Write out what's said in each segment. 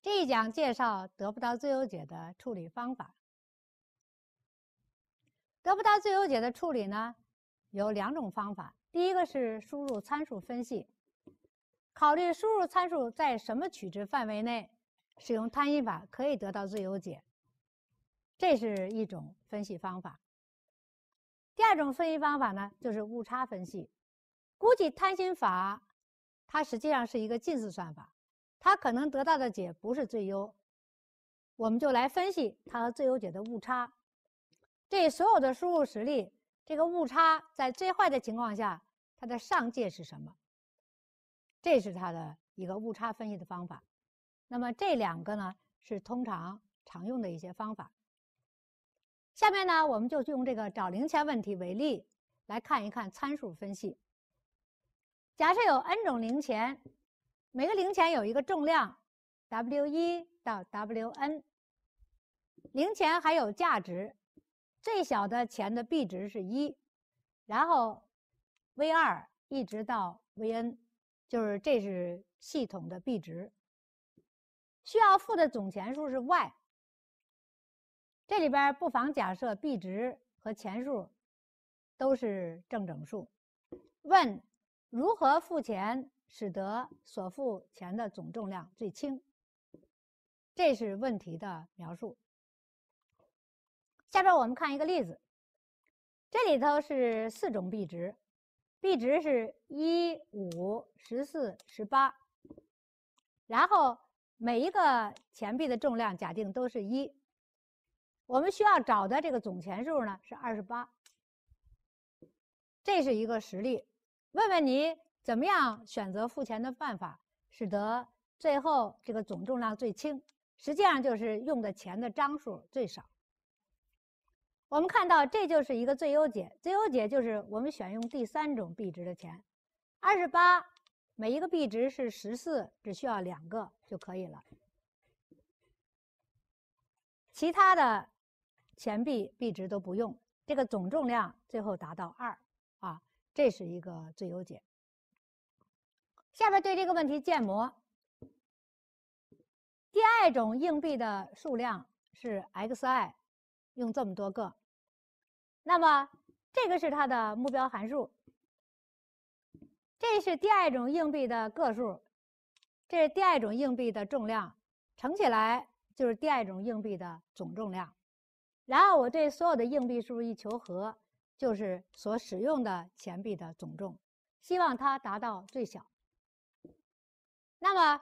这一讲介绍得不到最优解的处理方法。得不到最优解的处理呢，有两种方法。第一个是输入参数分析，考虑输入参数在什么取值范围内，使用贪心法可以得到最优解，这是一种分析方法。第二种分析方法呢，就是误差分析。估计贪心法，它实际上是一个近似算法。它可能得到的解不是最优，我们就来分析它和最优解的误差。这所有的输入实例，这个误差在最坏的情况下，它的上界是什么？这是它的一个误差分析的方法。那么这两个呢，是通常常用的一些方法。下面呢，我们就用这个找零钱问题为例来看一看参数分析。假设有 n 种零钱。每个零钱有一个重量，w1 到 wn。零钱还有价值，最小的钱的币值是一，然后 v2 一直到 vn，就是这是系统的币值。需要付的总钱数是 y。这里边不妨假设币值和钱数都是正整数。问如何付钱？使得所付钱的总重量最轻，这是问题的描述。下边我们看一个例子，这里头是四种币值，币值是一、五、十四、十八，然后每一个钱币的重量假定都是一，我们需要找的这个总钱数呢是二十八，这是一个实例。问问你。怎么样选择付钱的办法，使得最后这个总重量最轻？实际上就是用的钱的张数最少。我们看到，这就是一个最优解。最优解就是我们选用第三种币值的钱，二十八，每一个币值是十四，只需要两个就可以了。其他的钱币币值都不用，这个总重量最后达到二，啊，这是一个最优解。下面对这个问题建模，第二种硬币的数量是 x_i，用这么多个，那么这个是它的目标函数。这是第二种硬币的个数，这是第二种硬币的重量，乘起来就是第二种硬币的总重量，然后我对所有的硬币数一求和，就是所使用的钱币的总重，希望它达到最小。那么，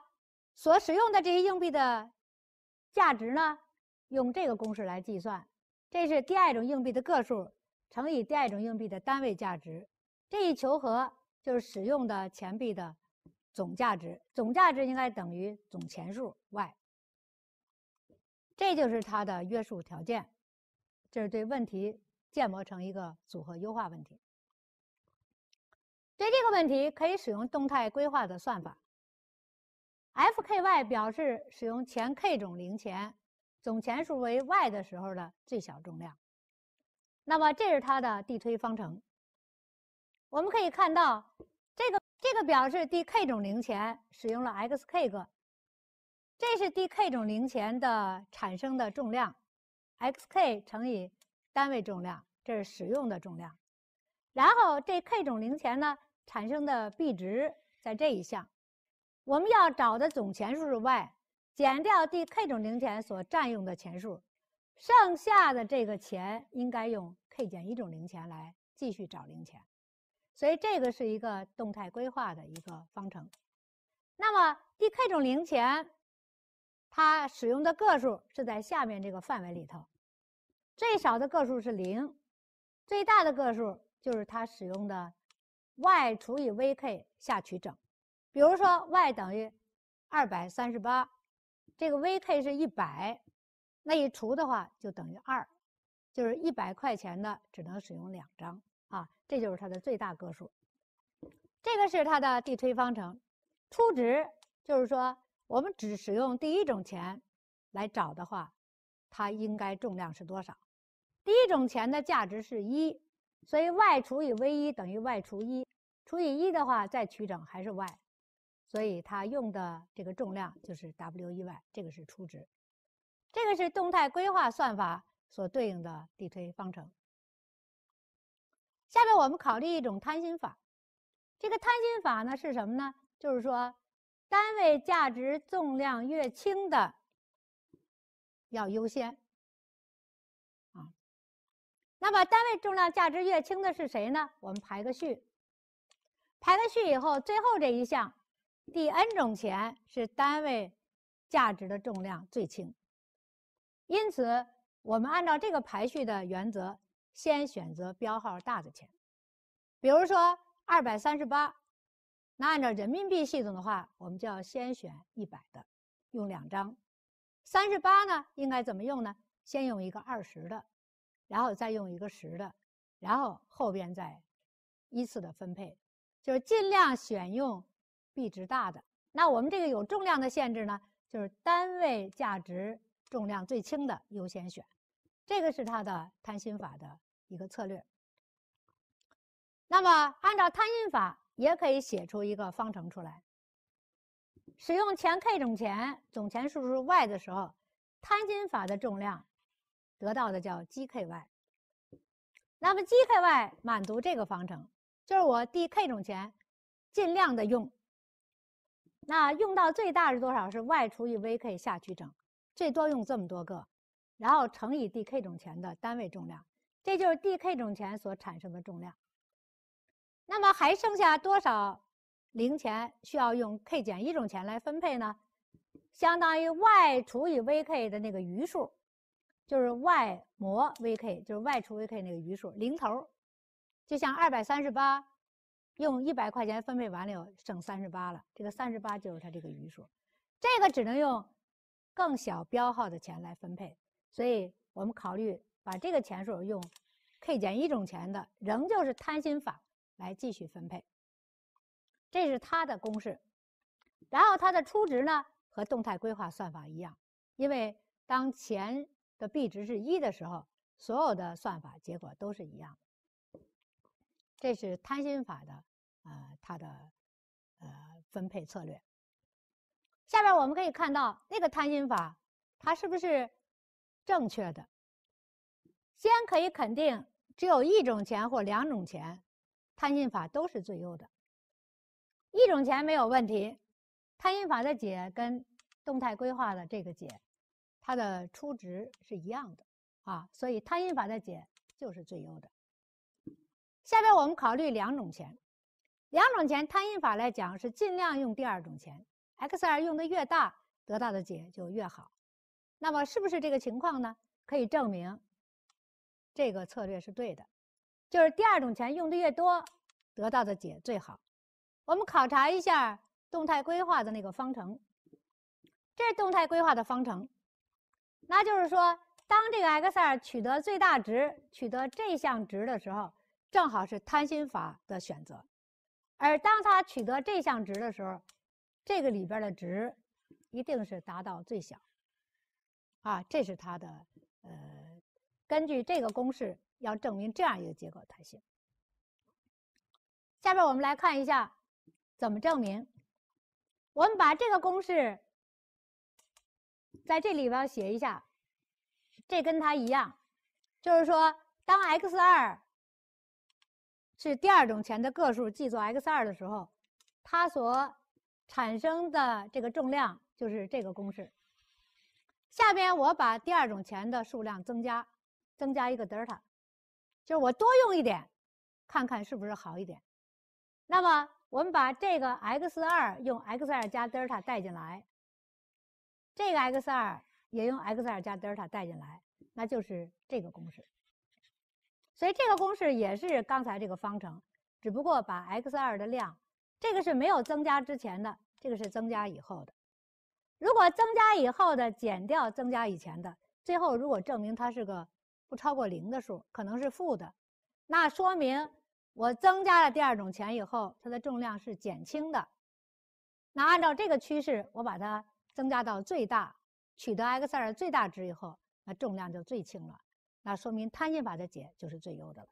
所使用的这些硬币的价值呢？用这个公式来计算，这是第二种硬币的个数乘以第二种硬币的单位价值，这一求和就是使用的钱币的总价值。总价值应该等于总钱数 y。这就是它的约束条件，这是对问题建模成一个组合优化问题。对这个问题，可以使用动态规划的算法。f_k(y) 表示使用前 k 种零钱，总钱数为 y 的时候的最小重量。那么这是它的递推方程。我们可以看到，这个这个表示第 k 种零钱使用了 x_k 个，这是第 k 种零钱的产生的重量，x_k 乘以单位重量，这是使用的重量。然后这 k 种零钱呢产生的币值在这一项。我们要找的总钱数是 y 减掉第 k 种零钱所占用的钱数，剩下的这个钱应该用 k 减一种零钱来继续找零钱，所以这个是一个动态规划的一个方程。那么第 k 种零钱，它使用的个数是在下面这个范围里头，最少的个数是零，最大的个数就是它使用的 y 除以 v k 下取整。比如说，y 等于二百三十八，这个 vk 是一百，那一除的话就等于二，就是一百块钱的只能使用两张啊，这就是它的最大个数。这个是它的递推方程，初值就是说我们只使用第一种钱来找的话，它应该重量是多少？第一种钱的价值是一，所以 y 除以 v 一等于 y 除一除以一的话，再取整还是 y。所以它用的这个重量就是 Wey，这个是初值，这个是动态规划算法所对应的递推方程。下面我们考虑一种贪心法，这个贪心法呢是什么呢？就是说，单位价值重量越轻的要优先啊。那么单位重量价值越轻的是谁呢？我们排个序，排个序以后，最后这一项。第 n 种钱是单位价值的重量最轻，因此我们按照这个排序的原则，先选择标号大的钱。比如说二百三十八，那按照人民币系统的话，我们就要先选一百的，用两张；三十八呢，应该怎么用呢？先用一个二十的，然后再用一个十的，然后后边再依次的分配，就是尽量选用。币值大的，那我们这个有重量的限制呢，就是单位价值重量最轻的优先选，这个是它的贪心法的一个策略。那么按照贪心法也可以写出一个方程出来。使用前 k 种前总钱数是 y 的时候，贪心法的重量得到的叫 gky。那么 gky 满足这个方程，就是我第 k 种前尽量的用。那用到最大是多少？是 y 除以 vk 下去整，最多用这么多个，然后乘以 dk 种钱的单位重量，这就是 dk 种钱所产生的重量。那么还剩下多少零钱需要用 k 减一种钱来分配呢？相当于 y 除以 vk 的那个余数，就是 y 模 vk，就是 y 除 vk 那个余数零头，就像二百三十八。用一百块钱分配完了以后，剩三十八了。这个三十八就是它这个余数，这个只能用更小标号的钱来分配。所以，我们考虑把这个钱数用 k 减一种钱的，仍旧是贪心法来继续分配。这是它的公式，然后它的初值呢和动态规划算法一样，因为当钱的币值是一的时候，所有的算法结果都是一样的。这是贪心法的，呃，它的，呃，分配策略。下面我们可以看到，那个贪心法它是不是正确的？先可以肯定，只有一种钱或两种钱，贪心法都是最优的。一种钱没有问题，贪心法的解跟动态规划的这个解，它的初值是一样的啊，所以贪心法的解就是最优的。下面我们考虑两种钱，两种钱贪心法来讲是尽量用第二种钱，x2 用的越大，得到的解就越好。那么是不是这个情况呢？可以证明这个策略是对的，就是第二种钱用的越多，得到的解最好。我们考察一下动态规划的那个方程，这是动态规划的方程，那就是说，当这个 x2 取得最大值，取得这项值的时候。正好是贪心法的选择，而当它取得这项值的时候，这个里边的值一定是达到最小。啊，这是它的呃，根据这个公式要证明这样一个结果才行。下面我们来看一下怎么证明。我们把这个公式在这里边写一下，这跟它一样，就是说当 x 二。是第二种钱的个数记作 x 二的时候，它所产生的这个重量就是这个公式。下边我把第二种钱的数量增加，增加一个德尔塔，就是我多用一点，看看是不是好一点。那么我们把这个 x 二用 x 二加德尔塔带进来，这个 x 二也用 x 二加德尔塔带进来，那就是这个公式。所以这个公式也是刚才这个方程，只不过把 x2 的量，这个是没有增加之前的，这个是增加以后的。如果增加以后的减掉增加以前的，最后如果证明它是个不超过零的数，可能是负的，那说明我增加了第二种钱以后，它的重量是减轻的。那按照这个趋势，我把它增加到最大，取得 x2 最大值以后，那重量就最轻了。那说明贪心法的解就是最优的了。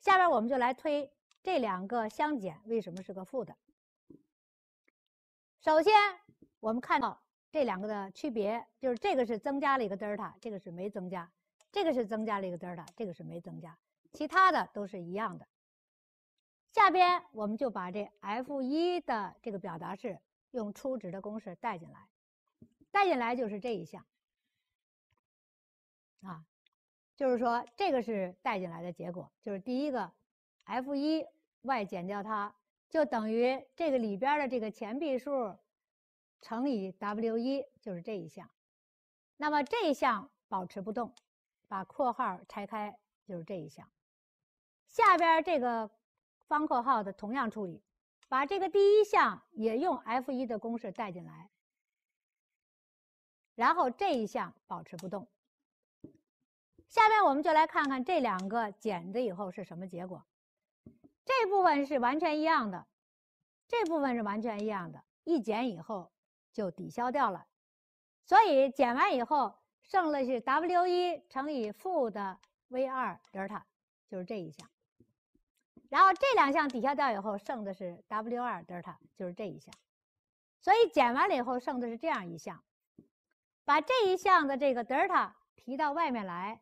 下边我们就来推这两个相减为什么是个负的。首先我们看到这两个的区别，就是这个是增加了一个德尔塔，这个是没增加，这个是增加了一个德尔塔，这个是没增加，其他的都是一样的。下边我们就把这 f1 的这个表达式用初值的公式带进来，带进来就是这一项，啊。就是说，这个是带进来的结果，就是第一个，F 一 y 减掉它就等于这个里边的这个前臂数乘以 W 一，就是这一项。那么这一项保持不动，把括号拆开就是这一项。下边这个方括号的同样处理，把这个第一项也用 F 一的公式带进来，然后这一项保持不动。下面我们就来看看这两个减的以后是什么结果。这部分是完全一样的，这部分是完全一样的，一减以后就抵消掉了。所以减完以后剩的是 W 一乘以负的 V 二德尔塔，就是这一项。然后这两项抵消掉以后剩的是 W 二德尔塔，就是这一项。所以减完了以后剩的是这样一项，把这一项的这个德尔塔提到外面来。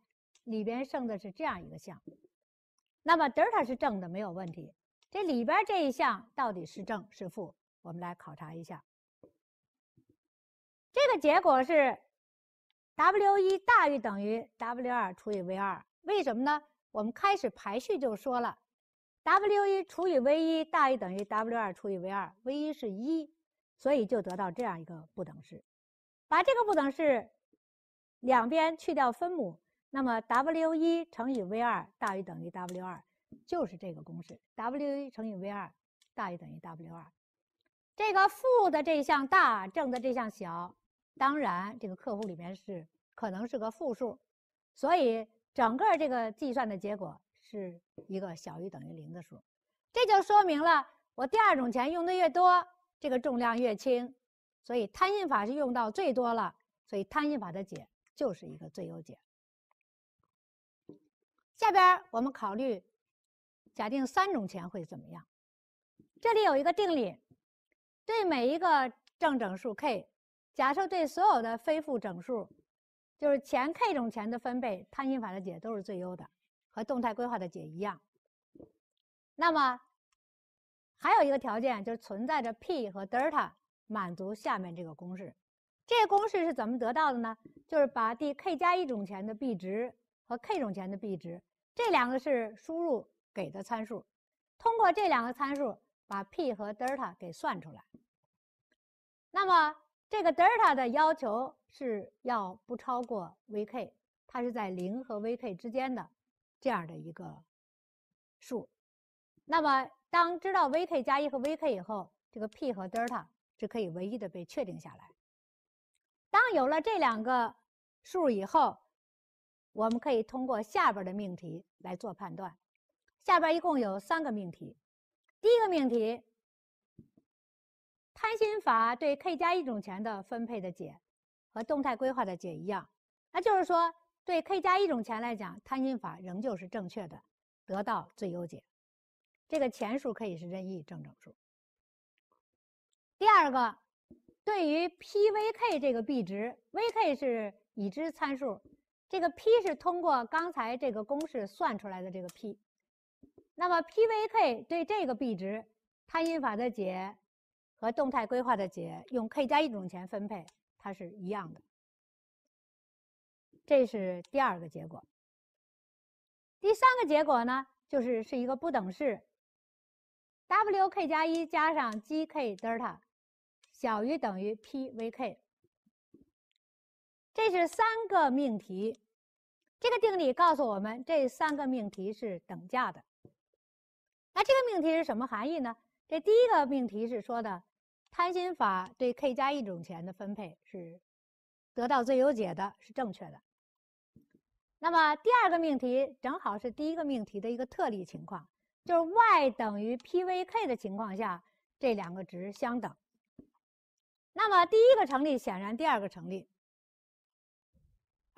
里边剩的是这样一个项，那么德尔塔是正的，没有问题。这里边这一项到底是正是负？我们来考察一下。这个结果是 W 一大于等于 W2 除以 V2，为什么呢？我们开始排序就说了，W1 除以 V1 大于等于 W2 除以 V2，V1 是一，所以就得到这样一个不等式。把这个不等式两边去掉分母。那么 W 一乘以 V 二大于等于 W 二，就是这个公式。W 一乘以 V 二大于等于 W 二，这个负的这项大，正的这项小，当然这个客户里面是可能是个负数，所以整个这个计算的结果是一个小于等于零的数。这就说明了我第二种钱用的越多，这个重量越轻，所以贪心法是用到最多了，所以贪心法的解就是一个最优解。下边我们考虑，假定三种钱会怎么样？这里有一个定理，对每一个正整数 k，假设对所有的非负整数，就是前 k 种钱的分贝，贪心法的解都是最优的，和动态规划的解一样。那么还有一个条件就是存在着 p 和德尔塔满足下面这个公式。这个公式是怎么得到的呢？就是把第 k 加一种钱的 b 值和 k 种钱的 b 值。这两个是输入给的参数，通过这两个参数把 p 和德尔塔给算出来。那么这个德尔塔的要求是要不超过 v_k，它是在零和 v_k 之间的这样的一个数。那么当知道 v_k 加一和 v_k 以后，这个 p 和德尔塔是可以唯一的被确定下来。当有了这两个数以后。我们可以通过下边的命题来做判断。下边一共有三个命题。第一个命题，贪心法对 k 加一种钱的分配的解和动态规划的解一样，那就是说，对 k 加一种钱来讲，贪心法仍旧是正确的，得到最优解。这个钱数可以是任意正整数。第二个，对于 p v k 这个币值，v k 是已知参数。这个 P 是通过刚才这个公式算出来的，这个 P，那么 P V K 对这个 B 值，贪心法的解和动态规划的解用 K 加一种钱分配，它是一样的。这是第二个结果。第三个结果呢，就是是一个不等式。W K 加一加上 G K 德尔塔，小于等于 P V K。这是三个命题，这个定理告诉我们这三个命题是等价的。那这个命题是什么含义呢？这第一个命题是说的贪心法对 k 加一种钱的分配是得到最优解的，是正确的。那么第二个命题正好是第一个命题的一个特例情况，就是 y 等于 p v k 的情况下，这两个值相等。那么第一个成立，显然第二个成立。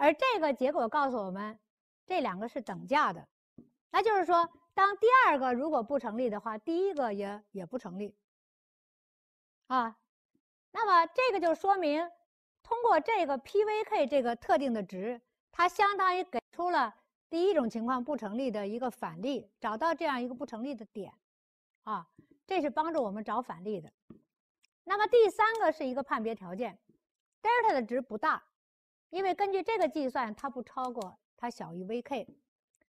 而这个结果告诉我们，这两个是等价的，那就是说，当第二个如果不成立的话，第一个也也不成立。啊，那么这个就说明，通过这个 P V K 这个特定的值，它相当于给出了第一种情况不成立的一个反例，找到这样一个不成立的点，啊，这是帮助我们找反例的。那么第三个是一个判别条件，德尔塔的值不大。因为根据这个计算，它不超过，它小于 v k，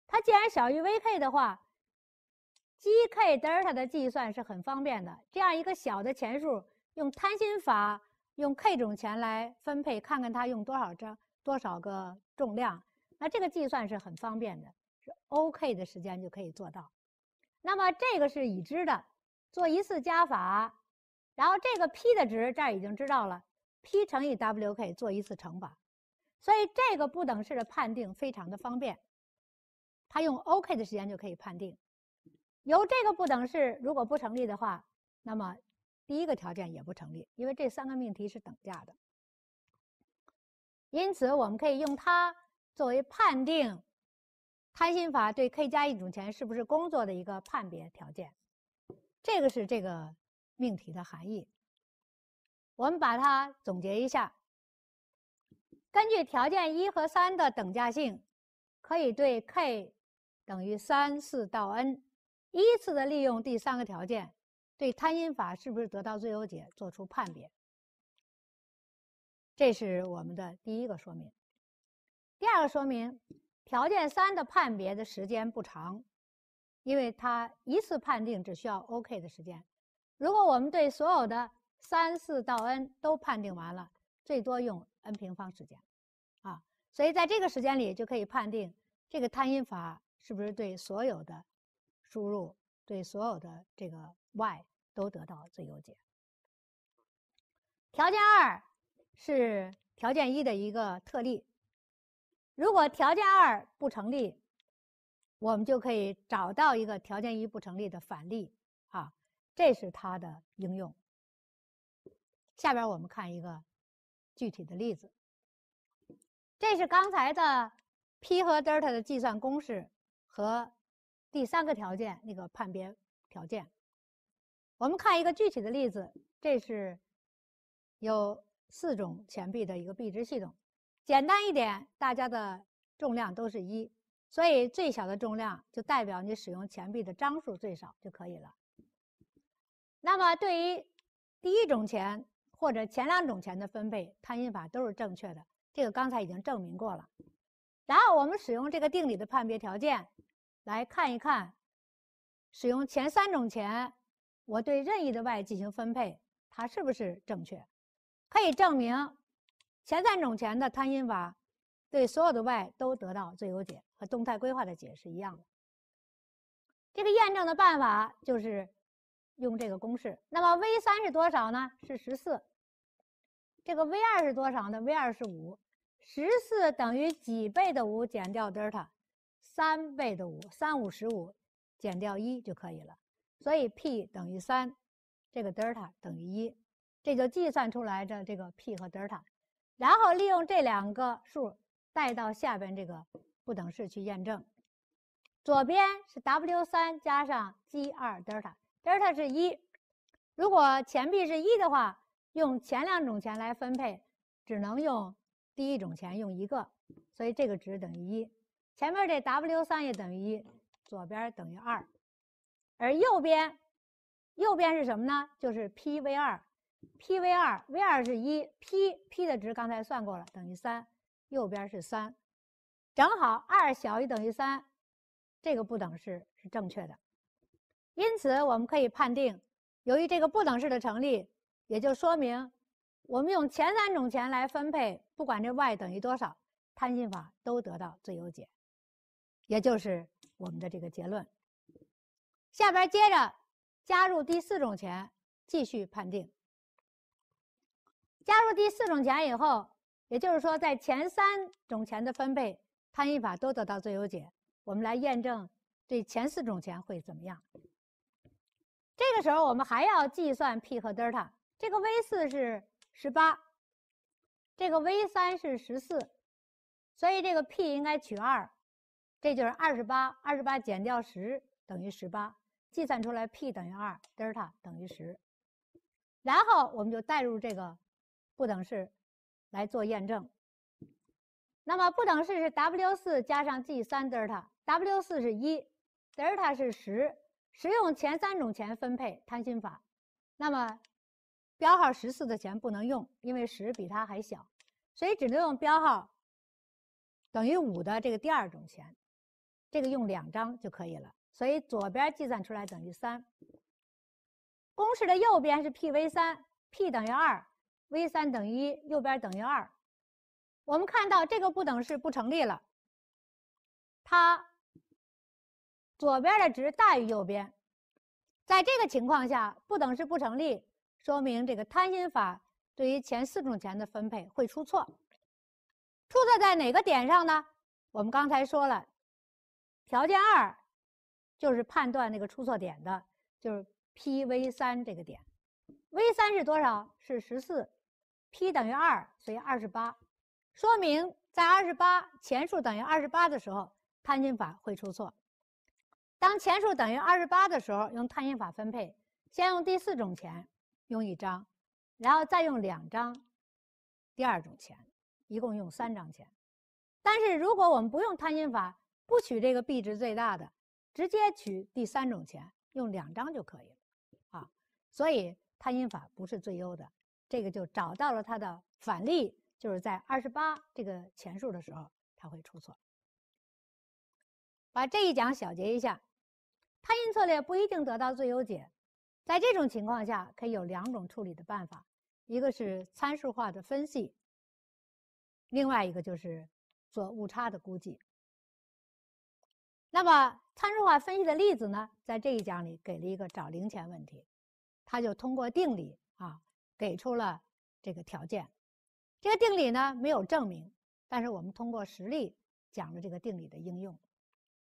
它既然小于 v k 的话，g k 德尔塔的计算是很方便的。这样一个小的钱数，用贪心法，用 k 种钱来分配，看看它用多少张，多少个重量，那这个计算是很方便的，是 O k 的时间就可以做到。那么这个是已知的，做一次加法，然后这个 p 的值这儿已经知道了，p 乘以 w k 做一次乘法。所以这个不等式的判定非常的方便，它用 O K 的时间就可以判定。由这个不等式如果不成立的话，那么第一个条件也不成立，因为这三个命题是等价的。因此，我们可以用它作为判定贪心法对 K 加一种钱是不是工作的一个判别条件。这个是这个命题的含义。我们把它总结一下。根据条件一和三的等价性，可以对 k 等于三四到 n 依次的利用第三个条件，对贪心法是不是得到最优解做出判别。这是我们的第一个说明。第二个说明，条件三的判别的时间不长，因为它一次判定只需要 O(k) 的时间。如果我们对所有的三四到 n 都判定完了，最多用 n 平方时间。啊，所以在这个时间里就可以判定这个贪心法是不是对所有的输入、对所有的这个 y 都得到最优解。条件二是条件一的一个特例。如果条件二不成立，我们就可以找到一个条件一不成立的反例啊。这是它的应用。下边我们看一个具体的例子。这是刚才的 P 和德尔塔的计算公式和第三个条件那个判别条件。我们看一个具体的例子，这是有四种钱币的一个币值系统。简单一点，大家的重量都是一，所以最小的重量就代表你使用钱币的张数最少就可以了。那么对于第一种钱或者前两种钱的分配，贪心法都是正确的。这个刚才已经证明过了，然后我们使用这个定理的判别条件来看一看，使用前三种钱，我对任意的 y 进行分配，它是不是正确？可以证明前三种钱的贪心法对所有的 y 都得到最优解，和动态规划的解是一样的。这个验证的办法就是用这个公式。那么 v 三是多少呢？是十四。这个 v 二是多少呢？v 二是五。十四等于几倍的五减掉德尔塔，三倍的五，三五十五减掉一就可以了。所以 p 等于三，这个德尔塔等于一，这就计算出来的这个 p 和德尔塔。然后利用这两个数带到下边这个不等式去验证，左边是 w 三加上 g 二德尔塔，德尔塔是一。如果钱币是一的话，用前两种钱来分配，只能用。第一种钱用一个，所以这个值等于一。前面这 W3 也等于一，左边等于二，而右边，右边是什么呢？就是 PV2，PV2，V2 是一，P P 的值刚才算过了，等于三。右边是三，正好二小于等于三，这个不等式是正确的。因此，我们可以判定，由于这个不等式的成立，也就说明。我们用前三种钱来分配，不管这 y 等于多少，贪心法都得到最优解，也就是我们的这个结论。下边接着加入第四种钱，继续判定。加入第四种钱以后，也就是说，在前三种钱的分配，贪心法都得到最优解。我们来验证这前四种钱会怎么样。这个时候，我们还要计算 p 和德尔塔，这个 v 四是。十八，这个 v 三是十四，所以这个 p 应该取二，这就是二十八。二十八减掉十等于十八，计算出来 p 等于二，德尔塔等于十。然后我们就代入这个不等式来做验证。那么不等式是 w 四加上 g 三德尔塔，w 四是一，德尔塔是十，使用前三种钱分配贪心法，那么。标号十四的钱不能用，因为十比它还小，所以只能用标号等于五的这个第二种钱，这个用两张就可以了。所以左边计算出来等于三。公式的右边是 Pv 三，P 等于二，v 三等于一，右边等于二。我们看到这个不等式不成立了，它左边的值大于右边。在这个情况下，不等式不成立。说明这个贪心法对于前四种钱的分配会出错，出错在哪个点上呢？我们刚才说了，条件二就是判断那个出错点的，就是 P V 三这个点，V 三是多少？是十四，P 等于二，所以二十八。说明在二十八钱数等于二十八的时候，贪心法会出错。当钱数等于二十八的时候，用贪心法分配，先用第四种钱。用一张，然后再用两张，第二种钱，一共用三张钱。但是如果我们不用贪心法，不取这个币值最大的，直接取第三种钱，用两张就可以了啊。所以贪心法不是最优的，这个就找到了它的反例，就是在二十八这个钱数的时候，它会出错。把这一讲小结一下，贪心策略不一定得到最优解。在这种情况下，可以有两种处理的办法，一个是参数化的分析，另外一个就是做误差的估计。那么参数化分析的例子呢，在这一讲里给了一个找零钱问题，它就通过定理啊给出了这个条件。这个定理呢没有证明，但是我们通过实例讲了这个定理的应用。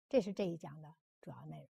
这是这一讲的主要内容。